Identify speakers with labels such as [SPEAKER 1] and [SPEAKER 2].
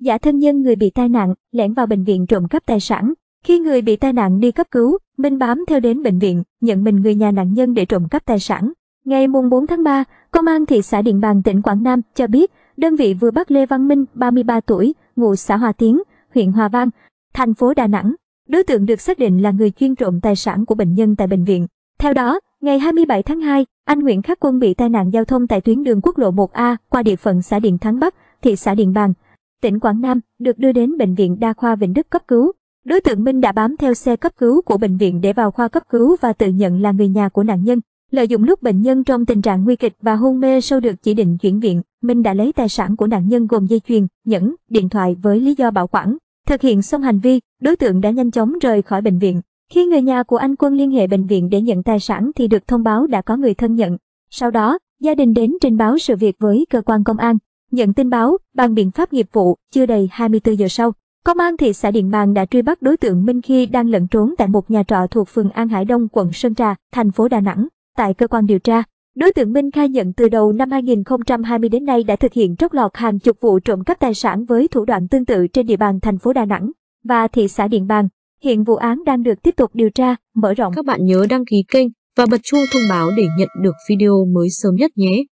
[SPEAKER 1] giả thân nhân người bị tai nạn, lẻn vào bệnh viện trộm cắp tài sản. Khi người bị tai nạn đi cấp cứu, Minh bám theo đến bệnh viện, nhận mình người nhà nạn nhân để trộm cắp tài sản. Ngày mùng 4 tháng 3, Công an thị xã Điện Bàn tỉnh Quảng Nam cho biết, đơn vị vừa bắt Lê Văn Minh, 33 tuổi, ngụ xã Hòa Tiến, huyện Hòa Vang, thành phố Đà Nẵng. Đối tượng được xác định là người chuyên trộm tài sản của bệnh nhân tại bệnh viện. Theo đó, ngày 27 tháng 2, anh Nguyễn Khắc Quân bị tai nạn giao thông tại tuyến đường quốc lộ 1A qua địa phận xã Điện Thắng Bắc, thị xã Điện Bàn, tỉnh Quảng Nam, được đưa đến Bệnh viện Đa khoa Vĩnh Đức cấp cứu. Đối tượng Minh đã bám theo xe cấp cứu của bệnh viện để vào khoa cấp cứu và tự nhận là người nhà của nạn nhân. Lợi dụng lúc bệnh nhân trong tình trạng nguy kịch và hôn mê sâu được chỉ định chuyển viện, Minh đã lấy tài sản của nạn nhân gồm dây chuyền, nhẫn, điện thoại với lý do bảo quản. Thực hiện xong hành vi, đối tượng đã nhanh chóng rời khỏi bệnh viện. Khi người nhà của anh Quân liên hệ bệnh viện để nhận tài sản thì được thông báo đã có người thân nhận. Sau đó, gia đình đến trình báo sự việc với cơ quan công an. Nhận tin báo, bằng biện pháp nghiệp vụ, chưa đầy 24 giờ sau, Công an thị xã Điện Bàn đã truy bắt đối tượng Minh Khi đang lẩn trốn tại một nhà trọ thuộc phường An Hải Đông, quận Sơn Trà, thành phố Đà Nẵng. Tại cơ quan điều tra, đối tượng Minh khai nhận từ đầu năm 2020 đến nay đã thực hiện trót lọt hàng chục vụ trộm cắp tài sản với thủ đoạn tương tự trên địa bàn thành phố Đà Nẵng và thị xã Điện Bàn. Hiện vụ án đang được tiếp tục điều tra, mở rộng. Các bạn nhớ đăng ký kênh và bật chuông thông báo để nhận được video mới sớm nhất nhé.